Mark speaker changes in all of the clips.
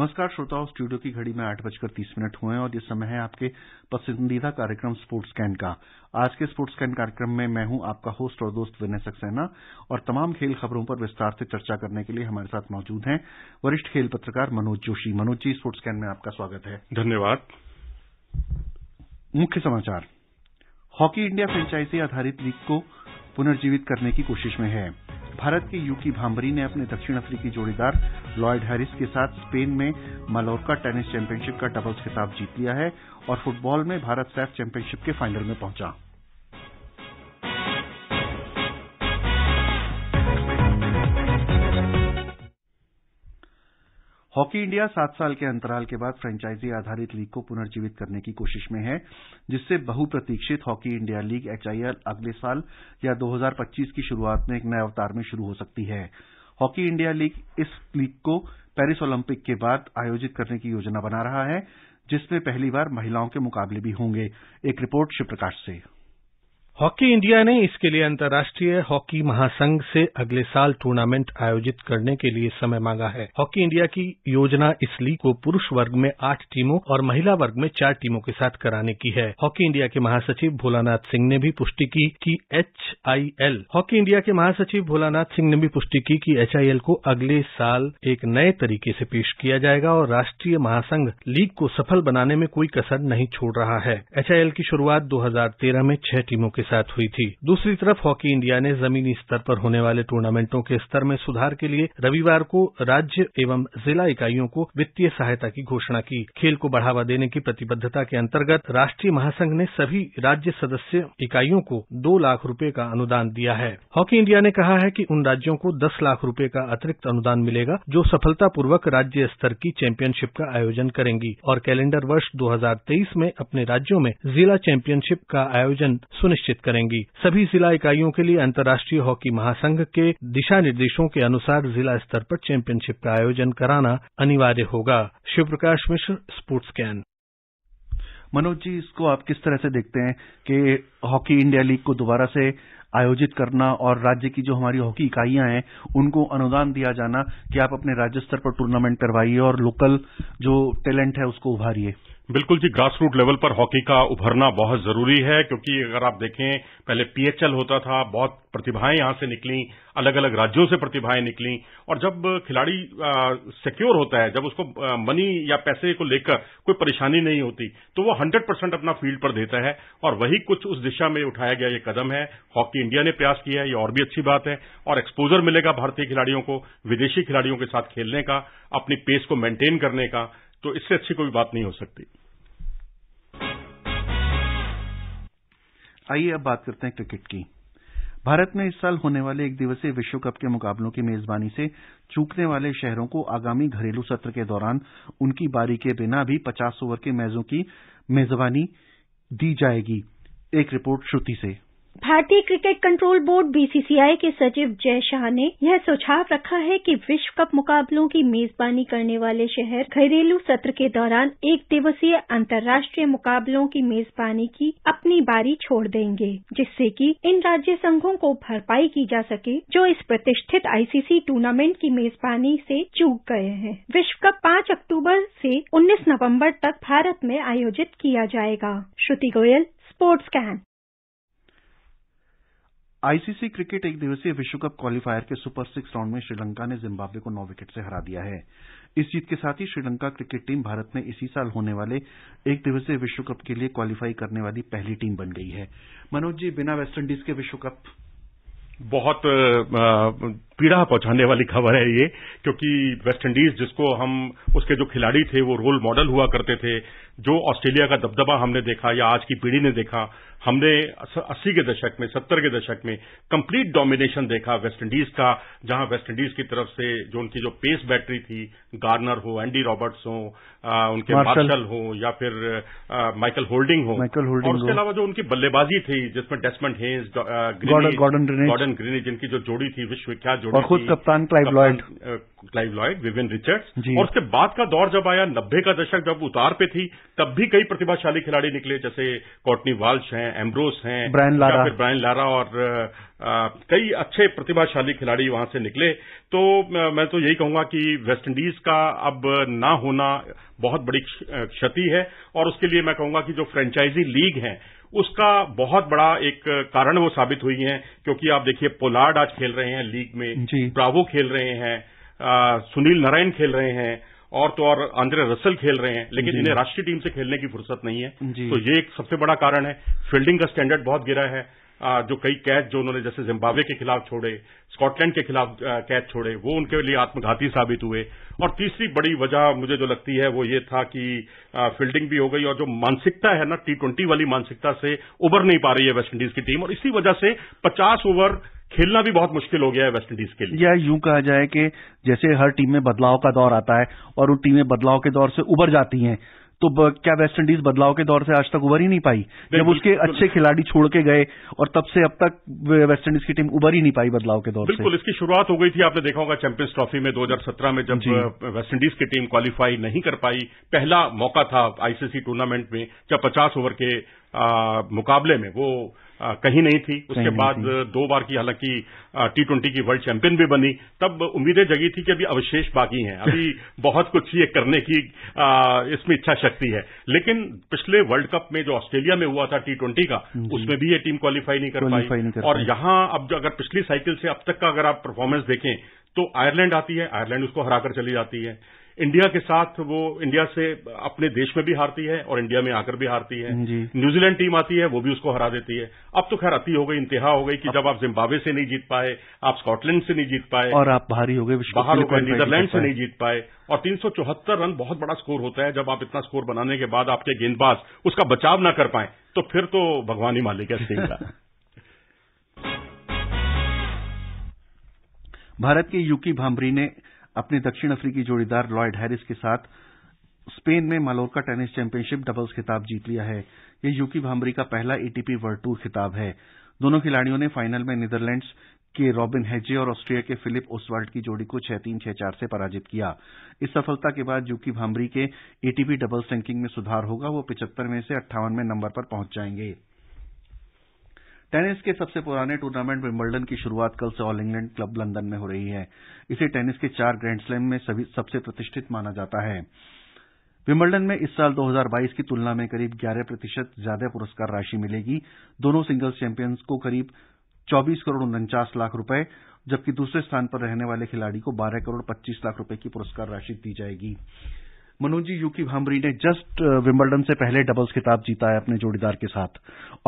Speaker 1: नमस्कार श्रोताओं स्टूडियो की घड़ी में आठ बजकर तीस मिनट हुए हैं और ये समय है आपके पसंदीदा कार्यक्रम स्पोर्ट्स कैन का आज के स्पोर्ट्स कैन कार्यक्रम में मैं हूं आपका होस्ट और दोस्त विनय सक्सेना और तमाम खेल खबरों पर विस्तार से चर्चा करने के लिए हमारे साथ मौजूद हैं वरिष्ठ खेल पत्रकार मनोज जोशी मनोज जी स्पोर्ट्स कैन में आपका स्वागत है धन्यवाद मुख्य समाचार हॉकी इंडिया फ्रेंचाइजी आधारित लीग को पुनर्जीवित करने की कोशिश में है भारत के यूकी भाम्बरी ने अपने दक्षिण अफ्रीकी जोड़ीदार लॉयड हैरिस के साथ स्पेन में मलोरका टेनिस चैंपियनशिप का डबल्स खिताब जीत लिया है और फुटबॉल में भारत सैफ चैंपियनशिप के फाइनल में पहुंचा है हॉकी इंडिया सात साल के अंतराल के बाद फ्रेंचाइजी आधारित लीग को पुनर्जीवित करने की कोशिश में है जिससे बहुप्रतीक्षित हॉकी इंडिया लीग एचआईएल अगले साल या 2025 की शुरुआत में एक नए अवतार में शुरू हो सकती है हॉकी इंडिया लीग इस लीग को पेरिस ओलंपिक के बाद आयोजित करने की योजना बना रहा है जिसमें पहली बार महिलाओं के मुकाबले भी होंगे एक
Speaker 2: रिपोर्ट शिवप्रकाश से हॉकी इंडिया ने इसके लिए अंतर्राष्ट्रीय हॉकी महासंघ से अगले साल टूर्नामेंट आयोजित करने के लिए समय मांगा है हॉकी इंडिया की योजना इस लीग को पुरुष वर्ग में आठ टीमों और महिला वर्ग में चार टीमों के साथ कराने की है हॉकी इंडिया के महासचिव भोलानाथ सिंह ने भी पुष्टि की कि एचआईएल हॉकी इंडिया के महासचिव भोलानाथ सिंह ने भी पुष्टि की कि एचआईएल को अगले साल एक नए तरीके से पेश किया जाएगा और राष्ट्रीय महासंघ लीग को सफल बनाने में कोई कसर नहीं छोड़ रहा है एचआईएल की शुरुआत दो में छह टीमों के साथ हुई थी दूसरी तरफ हॉकी इंडिया ने जमीनी स्तर पर होने वाले टूर्नामेंटों के स्तर में सुधार के लिए रविवार को राज्य एवं जिला इकाइयों को वित्तीय सहायता की घोषणा की खेल को बढ़ावा देने की प्रतिबद्धता के अंतर्गत राष्ट्रीय महासंघ ने सभी राज्य सदस्य इकाइयों को दो लाख रूपये का अनुदान दिया है हॉकी इंडिया ने कहा है कि उन राज्यों को दस लाख रूपये का अतिरिक्त अनुदान मिलेगा जो सफलतापूर्वक राज्य स्तर की चैंपियनशिप का आयोजन करेंगी और कैलेंडर वर्ष 2023 में अपने राज्यों में जिला चैंपियनशिप का आयोजन सुनिश्चित आयोजित करेंगी सभी जिला इकाइयों के लिए अंतर्राष्ट्रीय हॉकी महासंघ के दिशा निर्देशों के अनुसार जिला स्तर पर चैंपियनशिप का आयोजन कराना अनिवार्य होगा शिव प्रकाश मिश्र स्पोर्ट्स कैन मनोज जी इसको आप किस
Speaker 1: तरह से देखते हैं कि हॉकी इंडिया लीग को दोबारा से आयोजित करना और राज्य की जो हमारी हॉकी इकाइयां हैं उनको अनुदान दिया जाना कि आप अपने राज्य स्तर पर टूर्नामेंट करवाइए और लोकल जो टैलेंट है उसको उभारिये
Speaker 3: बिल्कुल जी ग्रास रूट लेवल पर हॉकी का उभरना बहुत जरूरी है क्योंकि अगर आप देखें पहले पीएचएल होता था बहुत प्रतिभाएं यहां से निकली अलग अलग राज्यों से प्रतिभाएं निकली और जब खिलाड़ी सिक्योर होता है जब उसको आ, मनी या पैसे को लेकर कोई परेशानी नहीं होती तो वो हंड्रेड परसेंट अपना फील्ड पर देता है और वही कुछ उस दिशा में उठाया गया ये कदम है हॉकी इंडिया ने प्रयास किया है ये और भी अच्छी बात है और एक्सपोजर मिलेगा भारतीय खिलाड़ियों को विदेशी खिलाड़ियों के साथ खेलने का अपनी पेस को मेंटेन करने का तो इससे अच्छी कोई बात नहीं हो सकती आइए अब बात करते हैं क्रिकेट की
Speaker 1: भारत में इस साल होने वाले एक दिवसीय विश्व कप के मुकाबलों की मेजबानी से चूकने वाले शहरों को आगामी घरेलू सत्र के दौरान उनकी बारी के बिना भी पचास ओवर के मैचों की मेजबानी दी जाएगी एक रिपोर्ट श्रुति से
Speaker 2: भारतीय क्रिकेट कंट्रोल बोर्ड बीसीसीआई के सचिव जय शाह ने यह सुझाव रखा है कि विश्व कप मुकाबलों की मेजबानी करने वाले शहर घरेलू सत्र के दौरान एक दिवसीय अंतर्राष्ट्रीय मुकाबलों की मेजबानी की अपनी बारी छोड़ देंगे जिससे कि इन राज्य संघों को भरपाई की जा सके जो इस प्रतिष्ठित आईसीसी टूर्नामेंट की मेजबानी से चूक गए हैं विश्व कप पाँच अक्टूबर से उन्नीस नवम्बर तक भारत में आयोजित किया जाएगा Shruti Goyal sports can
Speaker 1: ICC cricket एक दिवसीय विश्व कप क्वालीफायर के सुपर सिक्स राउंड में श्रीलंका ने जिम्बाब्वे को नौ विकेट से हरा दिया है इस जीत के साथ ही श्रीलंका क्रिकेट टीम भारत में इसी साल होने वाले एक दिवसीय विश्व कप के लिए क्वालीफाई करने
Speaker 3: वाली पहली टीम बन गई है
Speaker 1: मनोज जी बिना वेस्टइंडीज के विश्व कप
Speaker 3: बहुत पीड़ा पहुंचाने वाली खबर है ये क्योंकि वेस्टइंडीज जिसको हम उसके जो खिलाड़ी थे वो रोल मॉडल हुआ करते थे जो ऑस्ट्रेलिया का दबदबा हमने देखा या आज की पीढ़ी ने देखा हमने 80 के दशक में 70 के दशक में कंप्लीट डोमिनेशन देखा वेस्ट इंडीज का जहां वेस्ट इंडीज की तरफ से जो उनकी जो पेस बैटरी थी गार्नर हो एंडी रॉबर्ट्स हो आ, उनके मार्शल हो या फिर माइकल होल्डिंग हो
Speaker 1: माइकल होल्डिंग और उसके अलावा
Speaker 3: जो उनकी बल्लेबाजी थी जिसमें Desmond Haynes Gordon Gordon Greenidge जिनकी जो जोड़ी थी विश्वविख्यात जोड़ी खुद कप्तान Clive Lloyd Clive Lloyd Vivian Richards और उसके बाद का दौर जब आया नब्बे का दशक जब उतार पे थी तब भी कई प्रतिभाशाली खिलाड़ी निकले जैसे कॉटनी वाल्श हैं एम्ब्रोस हैं ब्रायन लारा फिर ब्रायन लारा और कई अच्छे प्रतिभाशाली खिलाड़ी वहां से निकले तो मैं तो यही कहूंगा कि वेस्टइंडीज का अब ना होना बहुत बड़ी क्षति है और उसके लिए मैं कहूंगा कि जो फ्रेंचाइजी लीग है उसका बहुत बड़ा एक कारण वो साबित हुई है क्योंकि आप देखिए पोलार्ड आज खेल रहे हैं लीग में ब्रावो खेल रहे हैं सुनील नारायण खेल रहे हैं और तो और आंद्रे रसल खेल रहे हैं लेकिन इन्हें राष्ट्रीय टीम से खेलने की फुर्सत नहीं है तो ये एक सबसे बड़ा कारण है फील्डिंग का स्टैंडर्ड बहुत गिरा है जो कई कैच जो उन्होंने जैसे जिम्बाब्वे के खिलाफ छोड़े स्कॉटलैंड के खिलाफ कैच छोड़े वो उनके लिए आत्मघाती साबित हुए और तीसरी बड़ी वजह मुझे जो लगती है वो ये था कि फील्डिंग भी हो गई और जो मानसिकता है ना टी ट्वेंटी वाली मानसिकता से उबर नहीं पा रही है वेस्टइंडीज की टीम और इसी वजह से पचास ओवर खेलना भी बहुत मुश्किल हो गया है वेस्टइंडीज के लिए
Speaker 1: या यूं कहा जाए कि जैसे हर टीम में बदलाव का दौर आता है और उन टीमें बदलाव के दौर से उबर जाती हैं तो क्या वेस्ट इंडीज बदलाव के दौर से आज तक उबर ही नहीं पाई जब उसके अच्छे खिलाड़ी छोड़ के गए और तब से अब तक वेस्ट इंडीज की टीम उबर ही नहीं पाई बदलाव के दौर से बिल्कुल
Speaker 3: इसकी शुरुआत हो गई थी आपने देखा होगा चैंपियंस ट्रॉफी में 2017 में जब वेस्ट इंडीज की टीम क्वालिफाई नहीं कर पाई पहला मौका था आईसीसी टूर्नामेंट में जब पचास ओवर के आ, मुकाबले में वो कहीं नहीं थी उसके बाद दो बार की हालांकि टी ट्वेंटी की वर्ल्ड चैंपियन भी बनी तब उम्मीदें जगी थी कि अभी अवशेष बाकी हैं अभी बहुत कुछ ये करने की इसमें इच्छा शक्ति है लेकिन पिछले वर्ल्ड कप में जो ऑस्ट्रेलिया में हुआ था टी ट्वेंटी का उसमें भी ये टीम क्वालिफाई नहीं कर पाई और यहां अब अगर पिछली साइकिल से अब तक का अगर आप परफॉर्मेंस देखें तो आयरलैंड आती है आयरलैंड उसको हराकर चली जाती है इंडिया के साथ वो इंडिया से अपने देश में भी हारती है और इंडिया में आकर भी हारती है न्यूजीलैंड टीम आती है वो भी उसको हरा देती है अब तो खैर अति हो गई इंतहा हो गई कि जब आप जिम्बाब्वे से नहीं जीत पाए आप स्कॉटलैंड से नहीं जीत पाए और
Speaker 1: आप बाहरी हो गए बाहर हो गए नीदरलैंड से नहीं
Speaker 3: जीत पाए और तीन रन बहुत बड़ा स्कोर होता है जब आप इतना स्कोर बनाने के बाद आपके गेंदबाज उसका बचाव न कर पाए तो फिर तो भगवान ही मालिक है
Speaker 1: भारत के यूकी भामरी ने अपने दक्षिण अफ्रीकी जोड़ीदार लॉयड हैरिस के साथ स्पेन में मालोर्का टेनिस चैंपियनशिप डबल्स खिताब जीत लिया है यह यूकी भामरी का पहला एटीपी वर्ल्ड टूर खिताब है दोनों खिलाड़ियों ने फाइनल में नीदरलैंड्स के रॉबिन हेजे और ऑस्ट्रिया के फिलिप ओसवर्ल्ड की जोड़ी को छह तीन छह चार से पराजित किया इस सफलता के बाद यूकी भामरी के एटीपी डबल्स रैंकिंग में सुधार होगा वो पिचहत्तरवें से अट्ठावनवें नंबर पर पहुंच जाएंगे टेनिस के सबसे पुराने टूर्नामेंट विम्बल्डन की शुरुआत कल से ऑल इंग्लैंड क्लब लंदन में हो रही है इसे टेनिस के चार ग्रैंड स्लैम में सबसे प्रतिष्ठित माना जाता है विम्बल्डन में इस साल 2022 की तुलना में करीब 11 प्रतिशत ज्यादा पुरस्कार राशि मिलेगी दोनों सिंगल्स चैंपियंस को करीब 24 करोड़ उनचास लाख रुपए जबकि दूसरे स्थान पर रहने वाले खिलाड़ी को 12 करोड़ 25 लाख रुपए की पुरस्कार राशि दी जाएगी मनोज जी यूकी भामरी ने जस्ट विम्बल्डन uh, से पहले डबल्स खिताब जीता है अपने जोड़ीदार के साथ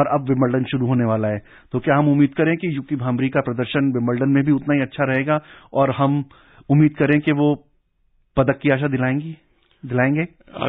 Speaker 1: और अब विम्बल्डन शुरू होने वाला है तो क्या हम उम्मीद करें कि यूकी भामरी का प्रदर्शन विम्बल्डन में भी उतना ही अच्छा रहेगा और हम उम्मीद करें कि वो पदक की आशा दिलाएंगी दिलाएंगे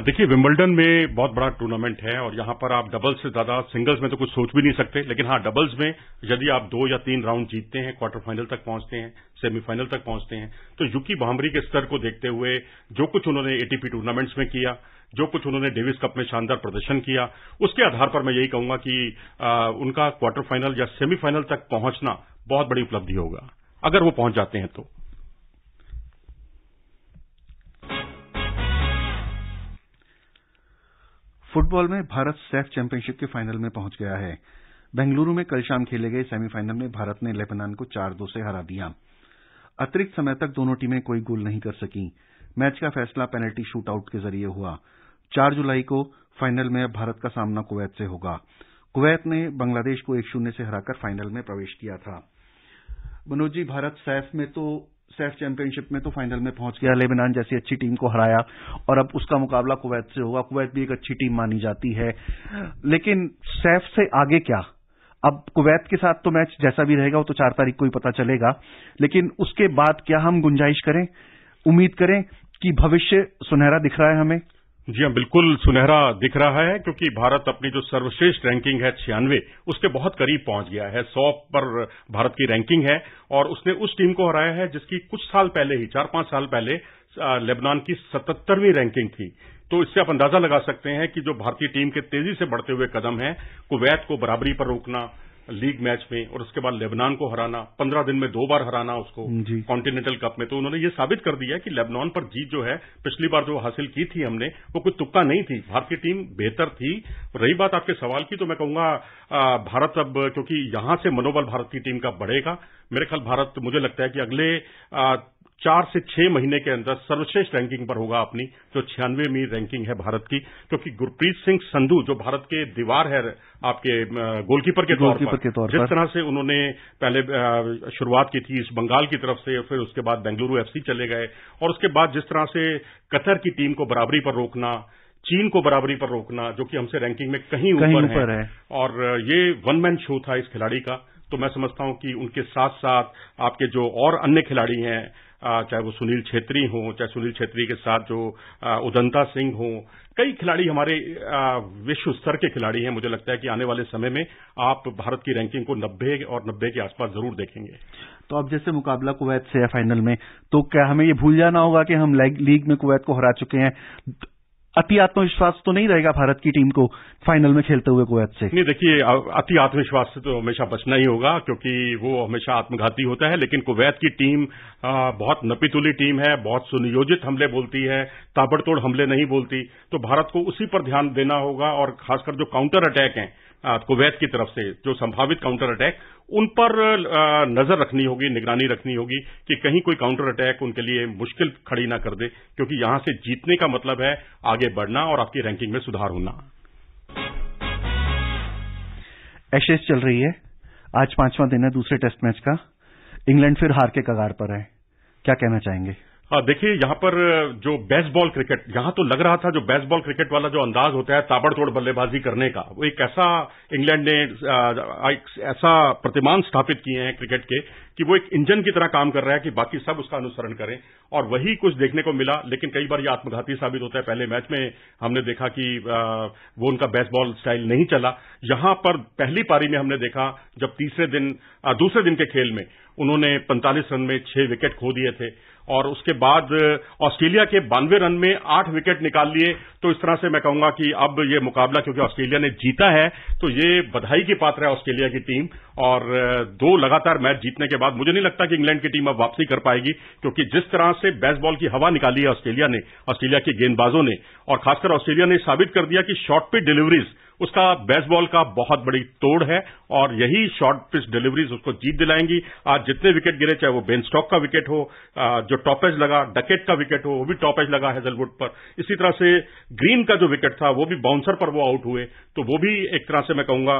Speaker 3: देखिए विम्बलडन में बहुत बड़ा टूर्नामेंट है और यहां पर आप डबल्स से ज्यादा सिंगल्स में तो कुछ सोच भी नहीं सकते लेकिन हाँ डबल्स में यदि आप दो या तीन राउंड जीतते हैं क्वार्टर फाइनल तक पहुंचते हैं सेमीफाइनल तक पहुंचते हैं तो युकी भामरी के स्तर को देखते हुए जो कुछ उन्होंने एटीपी टूर्नामेंट्स में किया जो कुछ उन्होंने डेविस कप में शानदार प्रदर्शन किया उसके आधार पर मैं यही कहूंगा कि आ, उनका क्वार्टर फाइनल या सेमीफाइनल तक पहुंचना बहुत बड़ी उपलब्धि होगा अगर वो पहुंच जाते हैं तो
Speaker 1: फुटबॉल में भारत सैफ चैंपियनशिप के फाइनल में पहुंच गया है बेंगलुरु में कल शाम खेले गए सेमीफाइनल में भारत ने लेबनान को चार दो से हरा दिया अतिरिक्त समय तक दोनों टीमें कोई गोल नहीं कर सकी मैच का फैसला पेनल्टी शूटआउट के जरिए हुआ 4 जुलाई को फाइनल में भारत का सामना कुवैत से होगा कुवैत ने बांग्लादेश को एक शून्य से हराकर फाइनल में प्रवेश किया था मनोज जी भारत सैफ में तो सेफ चैंपियनशिप में तो फाइनल में पहुंच गया लेबनान जैसी अच्छी टीम को हराया और अब उसका मुकाबला कुवैत से होगा कुवैत भी एक अच्छी टीम मानी जाती है लेकिन सैफ से आगे क्या अब कुवैत के साथ तो मैच जैसा भी रहेगा वो तो चार तारीख को ही पता चलेगा लेकिन उसके बाद क्या हम गुंजाइश करें उम्मीद करें कि भविष्य सुनहरा दिख रहा है हमें
Speaker 3: जी हाँ बिल्कुल सुनहरा दिख रहा है क्योंकि भारत अपनी जो सर्वश्रेष्ठ रैंकिंग है छियानवे उसके बहुत करीब पहुंच गया है सौ पर भारत की रैंकिंग है और उसने उस टीम को हराया है जिसकी कुछ साल पहले ही चार पांच साल पहले लेबनान की सतहत्तरवीं रैंकिंग थी तो इससे आप अंदाजा लगा सकते हैं कि जो भारतीय टीम के तेजी से बढ़ते हुए कदम हैं कुवैत को बराबरी पर रोकना लीग मैच में और उसके बाद लेबनान को हराना पंद्रह दिन में दो बार हराना उसको कॉन्टिनेंटल कप में तो उन्होंने ये साबित कर दिया कि लेबनान पर जीत जो है पिछली बार जो हासिल की थी हमने वो कोई तुक्का नहीं थी भारतीय टीम बेहतर थी रही बात आपके सवाल की तो मैं कहूंगा भारत अब क्योंकि यहां से मनोबल भारत की टीम का बढ़ेगा मेरे ख्याल भारत मुझे लगता है कि अगले चार से छह महीने के अंदर सर्वश्रेष्ठ रैंकिंग पर होगा अपनी जो छियानवेवीं रैंकिंग है भारत की क्योंकि गुरप्रीत सिंह संधू जो भारत के दीवार है आपके गोलकीपर के तौर पर, जिस तरह से उन्होंने पहले शुरुआत की थी इस बंगाल की तरफ से फिर उसके बाद बेंगलुरु एफसी चले गए और उसके बाद जिस तरह से कतर की टीम को बराबरी पर रोकना चीन को बराबरी पर रोकना जो कि हमसे रैंकिंग में कहीं ऊपर है।, है और ये वन मैन शो था इस खिलाड़ी का तो मैं समझता हूं कि उनके साथ साथ आपके जो और अन्य खिलाड़ी हैं चाहे वो सुनील छेत्री हों चाहे सुनील छेत्री के साथ जो उदंता सिंह हों कई खिलाड़ी हमारे विश्व स्तर के खिलाड़ी हैं मुझे लगता है कि आने वाले समय में आप भारत की रैंकिंग को नब्बे और नब्बे के आसपास जरूर देखेंगे तो अब जैसे
Speaker 1: मुकाबला कुवैत से है फाइनल में तो क्या हमें ये भूल जाना होगा कि हम लीग में कुवैत को हरा चुके हैं अति आत्मविश्वास तो नहीं रहेगा भारत की टीम को फाइनल में खेलते हुए कुवैत से
Speaker 3: नहीं देखिए अति आत्मविश्वास से तो हमेशा बचना ही होगा क्योंकि वो हमेशा आत्मघाती होता है लेकिन कुवैत की टीम बहुत नपीतुली टीम है बहुत सुनियोजित हमले बोलती है ताबड़तोड़ हमले नहीं बोलती तो भारत को उसी पर ध्यान देना होगा और खासकर जो काउंटर अटैक हैं कुवैत की तरफ से जो संभावित काउंटर अटैक उन पर नजर रखनी होगी निगरानी रखनी होगी कि कहीं कोई काउंटर अटैक उनके लिए मुश्किल खड़ी ना कर दे क्योंकि यहां से जीतने का मतलब है आगे बढ़ना और आपकी रैंकिंग में सुधार होना
Speaker 1: एशेज चल रही है आज पांचवां दिन है दूसरे टेस्ट मैच का इंग्लैंड फिर हार के कगार पर है क्या कहना चाहेंगे
Speaker 3: हाँ, देखिए यहां पर जो बेसबॉल क्रिकेट यहां तो लग रहा था जो बेसबॉल क्रिकेट वाला जो अंदाज होता है ताबड़तोड़ बल्लेबाजी करने का वो एक ऐसा इंग्लैंड ने ऐसा प्रतिमान स्थापित किए हैं क्रिकेट के कि वो एक इंजन की तरह काम कर रहा है कि बाकी सब उसका अनुसरण करें और वही कुछ देखने को मिला लेकिन कई बार ये आत्मघाती साबित होता है पहले मैच में हमने देखा कि वो उनका बेसबॉल स्टाइल नहीं चला यहां पर पहली पारी में हमने देखा जब तीसरे दिन दूसरे दिन के खेल में उन्होंने पैंतालीस रन में छह विकेट खो दिए थे और उसके बाद ऑस्ट्रेलिया के बानवे रन में आठ विकेट निकाल लिए तो इस तरह से मैं कहूंगा कि अब ये मुकाबला क्योंकि ऑस्ट्रेलिया ने जीता है तो ये बधाई की पात्र है ऑस्ट्रेलिया की टीम और दो लगातार मैच जीतने के बाद मुझे नहीं लगता कि इंग्लैंड की टीम अब वापसी कर पाएगी क्योंकि जिस तरह से बेसबॉल की हवा निकाली है ऑस्ट्रेलिया ने ऑस्ट्रेलिया के गेंदबाजों ने और खासकर ऑस्ट्रेलिया ने साबित कर दिया कि शॉर्ट पिट डिलीवरीज उसका बेसबॉल का बहुत बड़ी तोड़ है और यही शॉर्ट पिच डिलीवरीज उसको जीत दिलाएंगी आज जितने विकेट गिरे चाहे वो बेन स्टॉक का विकेट हो जो टॉपेज लगा डकेट का विकेट हो वो भी टॉपेज लगा हेजलवुड पर इसी तरह से ग्रीन का जो विकेट था वो भी बाउंसर पर वो आउट हुए तो वो भी एक तरह से मैं कहूंगा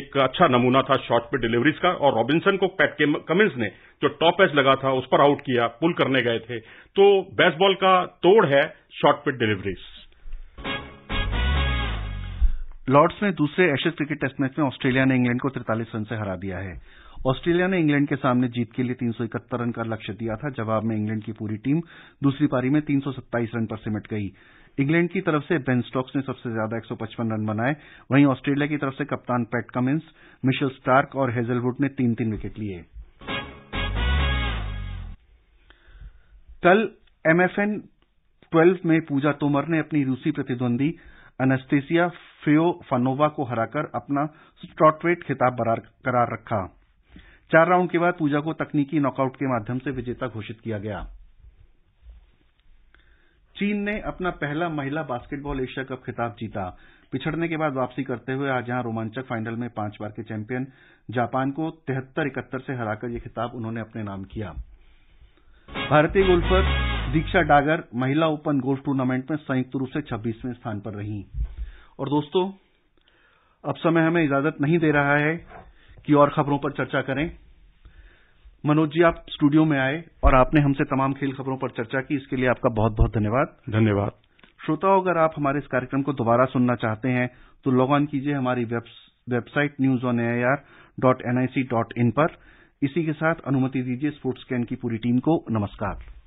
Speaker 3: एक अच्छा नमूना था शॉर्ट पिच डिलीवरीज का और रॉबिन्सन को पैट कमिंस ने जो टॉप एच लगा था उस पर आउट किया पुल करने गए थे तो बेसबॉल का तोड़ है शॉर्ट पिट डिलीवरीज
Speaker 1: लॉर्ड्स में दूसरे एशेज क्रिकेट टेस्ट मैच में ऑस्ट्रेलिया ने इंग्लैंड को तिरतालीस रन से हरा दिया है ऑस्ट्रेलिया ने इंग्लैंड के सामने जीत के लिए तीन रन का लक्ष्य दिया था जवाब में इंग्लैंड की पूरी टीम दूसरी पारी में तीन रन पर सिमट गई इंग्लैंड की तरफ से बेन स्टॉक्स ने सबसे ज्यादा 155 रन बनाए वहीं ऑस्ट्रेलिया की तरफ से कप्तान पैट कमिंस मिशेल स्टार्क और हेजलवुड ने तीन तीन विकेट लिए कल एमएफएन 12 में पूजा तोमर ने अपनी रूसी प्रतिद्वंदी अनस्तेसिया फानोवा को हराकर अपना स्ट्रॉटवेट खिताब बरकरार रखा चार राउंड के बाद पूजा को तकनीकी नॉकआउट के माध्यम से विजेता घोषित किया गया चीन ने अपना पहला महिला बास्केटबॉल एशिया कप खिताब जीता पिछड़ने के बाद वापसी करते हुए आज यहां रोमांचक फाइनल में पांच बार के चैंपियन जापान को तिहत्तर इकहत्तर से हराकर यह खिताब उन्होंने अपने नाम किया भारतीय गोल्फर दीक्षा डागर महिला ओपन गोल्फ टूर्नामेंट में संयुक्त रूप से छब्बीसवें स्थान पर रही और दोस्तों अब समय हमें इजाजत नहीं दे रहा है कि और खबरों पर चर्चा करें मनोज जी आप स्टूडियो में आए और आपने हमसे तमाम खेल खबरों पर चर्चा की इसके लिए आपका बहुत बहुत धन्यवाद धन्यवाद श्रोताओं अगर आप हमारे इस कार्यक्रम को दोबारा सुनना चाहते हैं तो लॉग ऑन कीजिए हमारी website news on AIR dot NIC dot in पर इसी के साथ अनुमति दीजिए स्पोर्ट्स कैन की पूरी टीम को नमस्कार